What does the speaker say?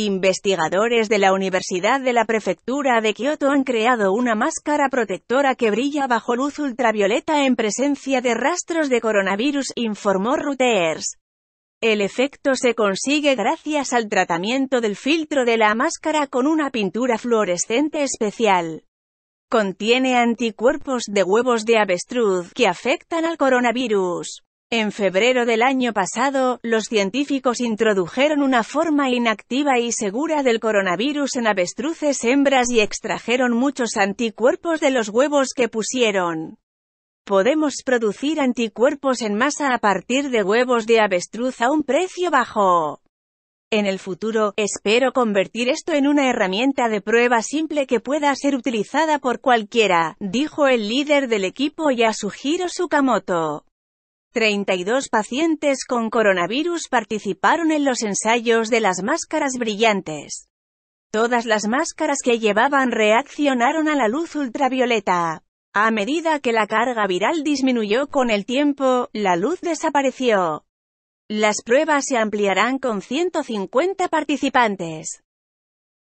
Investigadores de la Universidad de la Prefectura de Kioto han creado una máscara protectora que brilla bajo luz ultravioleta en presencia de rastros de coronavirus, informó Reuters. El efecto se consigue gracias al tratamiento del filtro de la máscara con una pintura fluorescente especial. Contiene anticuerpos de huevos de avestruz que afectan al coronavirus. En febrero del año pasado, los científicos introdujeron una forma inactiva y segura del coronavirus en avestruces hembras y extrajeron muchos anticuerpos de los huevos que pusieron. Podemos producir anticuerpos en masa a partir de huevos de avestruz a un precio bajo. En el futuro, espero convertir esto en una herramienta de prueba simple que pueda ser utilizada por cualquiera, dijo el líder del equipo Yasuhiro Sukamoto. 32 pacientes con coronavirus participaron en los ensayos de las máscaras brillantes. Todas las máscaras que llevaban reaccionaron a la luz ultravioleta. A medida que la carga viral disminuyó con el tiempo, la luz desapareció. Las pruebas se ampliarán con 150 participantes.